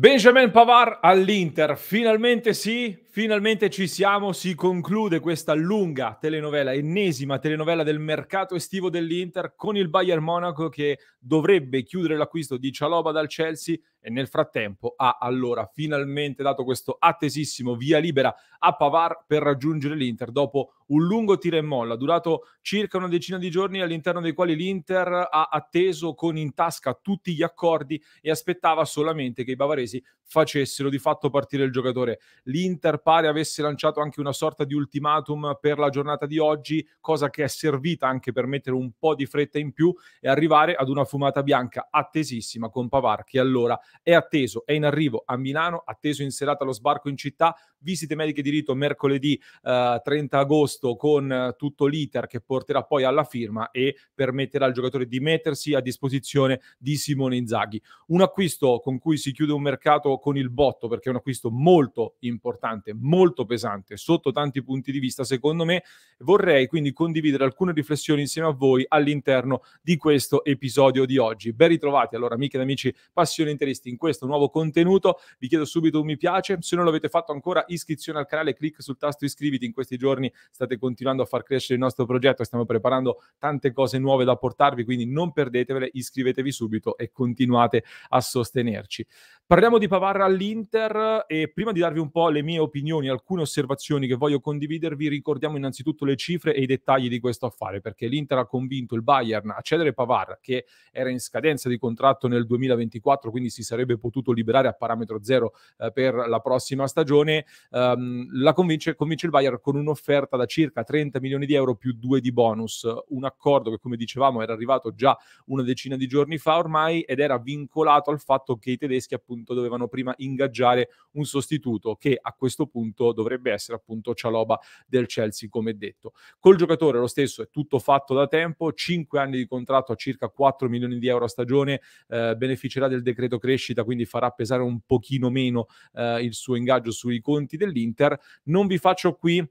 Benjamin Pavard all'Inter, finalmente sì, Finalmente ci siamo, si conclude questa lunga telenovela, ennesima telenovela del mercato estivo dell'Inter con il Bayern Monaco che dovrebbe chiudere l'acquisto di Cialoba dal Chelsea e nel frattempo ha allora finalmente dato questo attesissimo via libera a Pavar per raggiungere l'Inter dopo un lungo tiro e molla durato circa una decina di giorni all'interno dei quali l'Inter ha atteso con in tasca tutti gli accordi e aspettava solamente che i bavaresi facessero di fatto partire il giocatore. L'Inter pare avesse lanciato anche una sorta di ultimatum per la giornata di oggi, cosa che è servita anche per mettere un po' di fretta in più e arrivare ad una fumata bianca attesissima con Pavar che allora è atteso, è in arrivo a Milano, atteso in serata allo sbarco in città, visite mediche di rito mercoledì eh, 30 agosto con eh, tutto l'iter che porterà poi alla firma e permetterà al giocatore di mettersi a disposizione di Simone Inzaghi. Un acquisto con cui si chiude un mercato con il botto perché è un acquisto molto importante pesante, molto pesante sotto tanti punti di vista, secondo me. Vorrei quindi condividere alcune riflessioni insieme a voi all'interno di questo episodio di oggi. Ben ritrovati allora amiche ed amici passione interisti in questo nuovo contenuto. Vi chiedo subito un mi piace, se non l'avete fatto ancora iscrizione al canale, clic sul tasto iscriviti. In questi giorni state continuando a far crescere il nostro progetto, stiamo preparando tante cose nuove da portarvi, quindi non perdetevele, iscrivetevi subito e continuate a sostenerci. Parliamo di Pavarra all'Inter e prima di darvi un po' le mie opinioni opinioni, alcune osservazioni che voglio condividervi, ricordiamo innanzitutto le cifre e i dettagli di questo affare, perché l'Inter ha convinto il Bayern a cedere Pavar, che era in scadenza di contratto nel 2024, quindi si sarebbe potuto liberare a parametro zero eh, per la prossima stagione, ehm, la convince, convince il Bayern con un'offerta da circa 30 milioni di euro più due di bonus, un accordo che come dicevamo era arrivato già una decina di giorni fa ormai ed era vincolato al fatto che i tedeschi appunto dovevano prima ingaggiare un sostituto che a questo punto dovrebbe essere appunto Cialoba del Chelsea, come detto. Col giocatore lo stesso è tutto fatto da tempo, 5 anni di contratto a circa 4 milioni di euro a stagione, eh, beneficerà del decreto crescita, quindi farà pesare un pochino meno eh, il suo ingaggio sui conti dell'Inter. Non vi faccio qui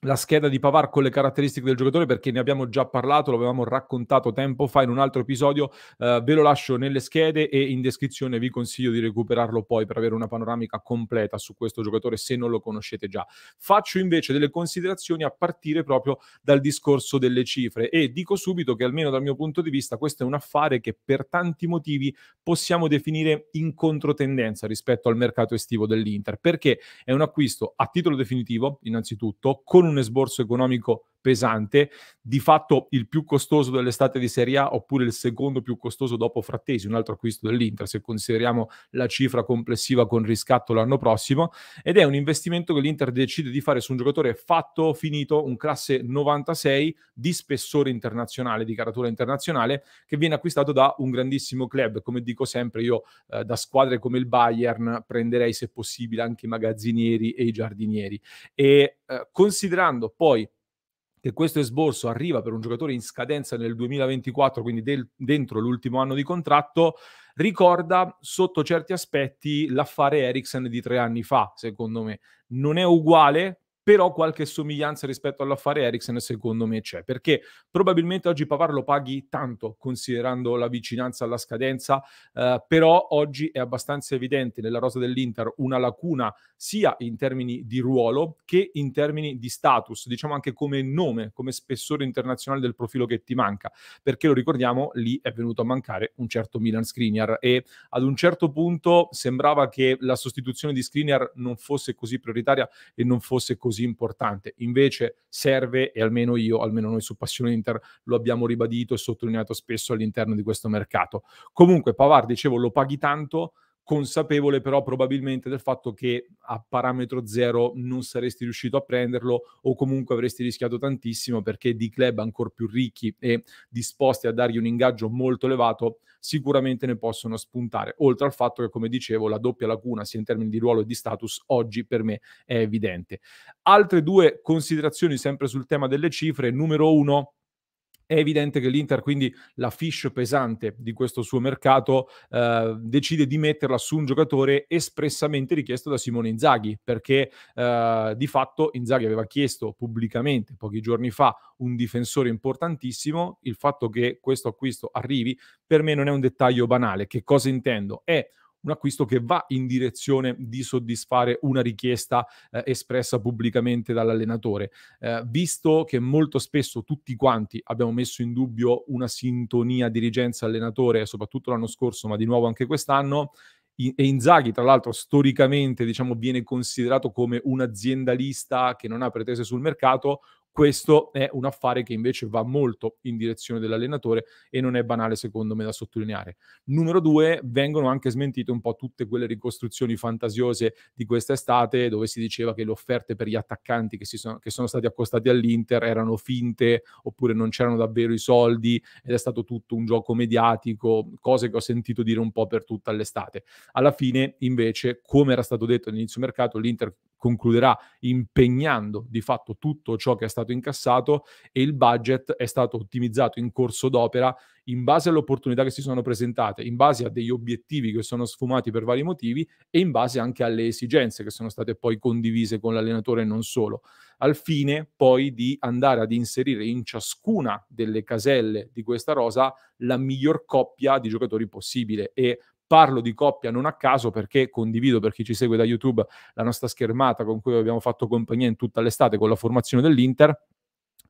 la scheda di Pavar con le caratteristiche del giocatore perché ne abbiamo già parlato, lo avevamo raccontato tempo fa in un altro episodio, eh, ve lo lascio nelle schede e in descrizione vi consiglio di recuperarlo poi per avere una panoramica completa su questo giocatore se non lo conoscete già. Faccio invece delle considerazioni a partire proprio dal discorso delle cifre e dico subito che almeno dal mio punto di vista questo è un affare che per tanti motivi possiamo definire in controtendenza rispetto al mercato estivo dell'Inter perché è un acquisto a titolo definitivo innanzitutto con un un esborso economico pesante, di fatto il più costoso dell'estate di Serie A oppure il secondo più costoso dopo Frattesi, un altro acquisto dell'Inter se consideriamo la cifra complessiva con riscatto l'anno prossimo ed è un investimento che l'Inter decide di fare su un giocatore fatto, finito, un classe 96 di spessore internazionale, di caratura internazionale che viene acquistato da un grandissimo club, come dico sempre io eh, da squadre come il Bayern prenderei se possibile anche i magazzinieri e i giardinieri e eh, considerando poi che questo esborso arriva per un giocatore in scadenza nel 2024, quindi del, dentro l'ultimo anno di contratto, ricorda sotto certi aspetti l'affare Ericsson di tre anni fa, secondo me. Non è uguale, però qualche somiglianza rispetto all'affare Ericsson secondo me c'è, perché probabilmente oggi Pavar lo paghi tanto considerando la vicinanza alla scadenza, eh, però oggi è abbastanza evidente nella rosa dell'Inter una lacuna sia in termini di ruolo che in termini di status, diciamo anche come nome, come spessore internazionale del profilo che ti manca, perché lo ricordiamo, lì è venuto a mancare un certo Milan Skriniar e ad un certo punto sembrava che la sostituzione di Skriniar non fosse così prioritaria e non fosse così così importante. Invece serve, e almeno io, almeno noi su Passione Inter lo abbiamo ribadito e sottolineato spesso all'interno di questo mercato. Comunque, Pavar, dicevo, lo paghi tanto consapevole però probabilmente del fatto che a parametro zero non saresti riuscito a prenderlo o comunque avresti rischiato tantissimo perché di club ancora più ricchi e disposti a dargli un ingaggio molto elevato sicuramente ne possono spuntare, oltre al fatto che come dicevo la doppia lacuna sia in termini di ruolo e di status oggi per me è evidente. Altre due considerazioni sempre sul tema delle cifre, numero uno è evidente che l'Inter, quindi la fish pesante di questo suo mercato, eh, decide di metterla su un giocatore espressamente richiesto da Simone Inzaghi, perché eh, di fatto Inzaghi aveva chiesto pubblicamente pochi giorni fa un difensore importantissimo. Il fatto che questo acquisto arrivi per me non è un dettaglio banale. Che cosa intendo? È un acquisto che va in direzione di soddisfare una richiesta eh, espressa pubblicamente dall'allenatore. Eh, visto che molto spesso tutti quanti abbiamo messo in dubbio una sintonia dirigenza-allenatore, soprattutto l'anno scorso, ma di nuovo anche quest'anno, e Inzaghi, tra l'altro, storicamente diciamo, viene considerato come un aziendalista che non ha pretese sul mercato. Questo è un affare che invece va molto in direzione dell'allenatore e non è banale secondo me da sottolineare. Numero due, vengono anche smentite un po' tutte quelle ricostruzioni fantasiose di quest'estate dove si diceva che le offerte per gli attaccanti che, sono, che sono stati accostati all'Inter erano finte oppure non c'erano davvero i soldi ed è stato tutto un gioco mediatico, cose che ho sentito dire un po' per tutta l'estate. Alla fine invece, come era stato detto all'inizio mercato, l'Inter concluderà impegnando di fatto tutto ciò che è stato incassato e il budget è stato ottimizzato in corso d'opera in base alle opportunità che si sono presentate, in base a degli obiettivi che sono sfumati per vari motivi e in base anche alle esigenze che sono state poi condivise con l'allenatore e non solo, al fine poi di andare ad inserire in ciascuna delle caselle di questa rosa la miglior coppia di giocatori possibile e Parlo di coppia non a caso perché condivido per chi ci segue da YouTube la nostra schermata con cui abbiamo fatto compagnia in tutta l'estate con la formazione dell'Inter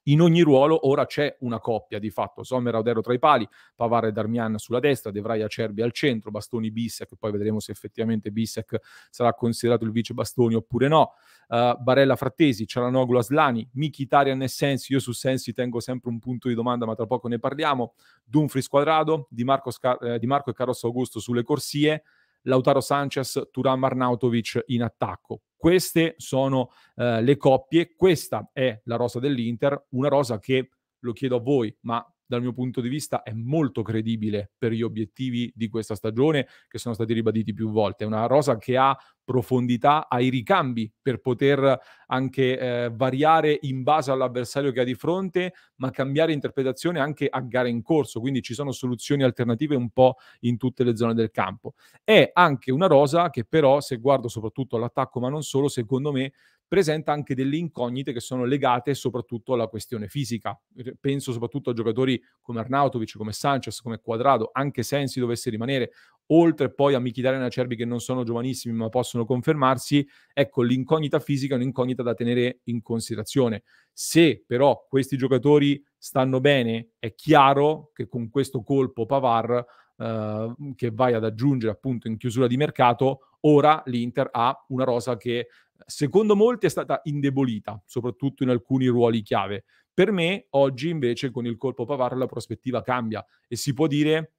in ogni ruolo ora c'è una coppia di fatto, Sommer e Audero tra i pali, Pavara e Darmian sulla destra, Devrai Acerbi al centro, Bastoni Bissek, poi vedremo se effettivamente Bissek sarà considerato il vice Bastoni oppure no, uh, Barella Frattesi, Cialanoglu Aslani, Mkhitaryan e Sensi, io su Sensi tengo sempre un punto di domanda ma tra poco ne parliamo, Dumfries Quadrado, Di Marco, Scar- eh, di Marco e Carlos Augusto sulle corsie, Lautaro Sanchez, Turam Arnautovic in attacco. Queste sono eh, le coppie, questa è la rosa dell'Inter, una rosa che, lo chiedo a voi, ma dal mio punto di vista è molto credibile per gli obiettivi di questa stagione che sono stati ribaditi più volte. È una rosa che ha profondità, ha i ricambi per poter anche eh, variare in base all'avversario che ha di fronte, ma cambiare interpretazione anche a gare in corso, quindi ci sono soluzioni alternative un po' in tutte le zone del campo. È anche una rosa che però, se guardo soprattutto all'attacco, ma non solo, secondo me presenta anche delle incognite che sono legate soprattutto alla questione fisica. Penso soprattutto a giocatori come Arnautovic, come Sanchez, come Quadrado, anche Sensi dovesse rimanere, oltre poi a Michidarian e Acerbi che non sono giovanissimi ma possono confermarsi, ecco l'incognita fisica è un'incognita da tenere in considerazione. Se però questi giocatori stanno bene, è chiaro che con questo colpo Pavar eh, che vai ad aggiungere appunto in chiusura di mercato, ora l'Inter ha una rosa che secondo molti è stata indebolita, soprattutto in alcuni ruoli chiave. Per me oggi invece con il colpo Pavar la prospettiva cambia e si può dire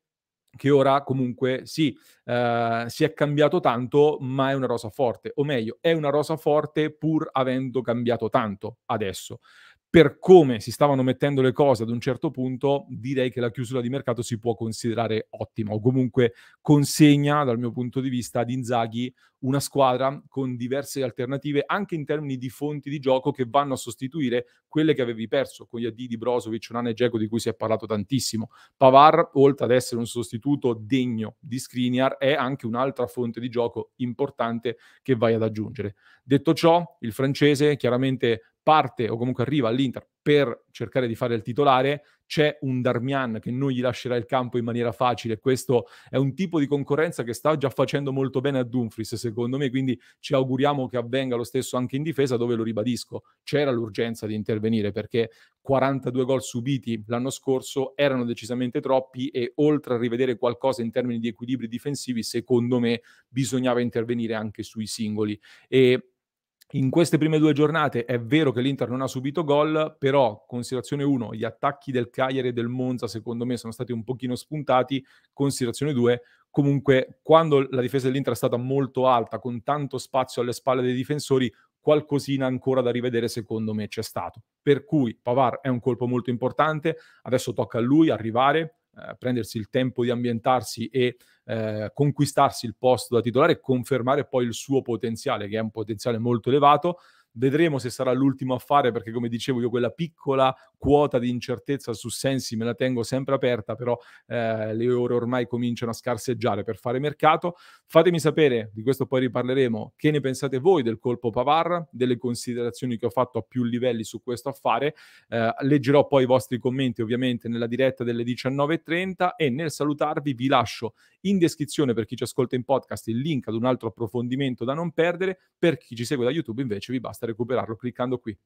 che ora comunque sì, eh, si è cambiato tanto, ma è una rosa forte, o meglio, è una rosa forte pur avendo cambiato tanto adesso. Per come si stavano mettendo le cose ad un certo punto, direi che la chiusura di mercato si può considerare ottima o comunque consegna, dal mio punto di vista, ad Inzaghi una squadra con diverse alternative anche in termini di fonti di gioco che vanno a sostituire quelle che avevi perso con gli addi di Brozovic, Nane e Dzeko di cui si è parlato tantissimo. Pavar, oltre ad essere un sostituto degno di Skriniar, è anche un'altra fonte di gioco importante che vai ad aggiungere. Detto ciò, il francese chiaramente parte o comunque arriva all'Inter per cercare di fare il titolare, c'è un Darmian che non gli lascerà il campo in maniera facile, questo è un tipo di concorrenza che sta già facendo molto bene a Dumfries secondo me, quindi ci auguriamo che avvenga lo stesso anche in difesa dove lo ribadisco, c'era l'urgenza di intervenire perché 42 gol subiti l'anno scorso erano decisamente troppi e oltre a rivedere qualcosa in termini di equilibri difensivi, secondo me bisognava intervenire anche sui singoli e in queste prime due giornate è vero che l'Inter non ha subito gol, però considerazione 1, gli attacchi del Cagliari e del Monza secondo me sono stati un pochino spuntati, considerazione 2, comunque quando la difesa dell'Inter è stata molto alta, con tanto spazio alle spalle dei difensori, qualcosina ancora da rivedere secondo me c'è stato. Per cui Pavar è un colpo molto importante, adesso tocca a lui arrivare, eh, prendersi il tempo di ambientarsi e eh, conquistarsi il posto da titolare e confermare poi il suo potenziale, che è un potenziale molto elevato, Vedremo se sarà l'ultimo a fare perché, come dicevo, io quella piccola quota di incertezza su Sensi me la tengo sempre aperta, però eh, le ore ormai cominciano a scarseggiare per fare mercato. Fatemi sapere, di questo poi riparleremo, che ne pensate voi del colpo Pavar, delle considerazioni che ho fatto a più livelli su questo affare. Eh, leggerò poi i vostri commenti ovviamente nella diretta delle 19.30 e nel salutarvi vi lascio in descrizione per chi ci ascolta in podcast il link ad un altro approfondimento da non perdere, per chi ci segue da YouTube invece vi basta recuperarlo cliccando qui.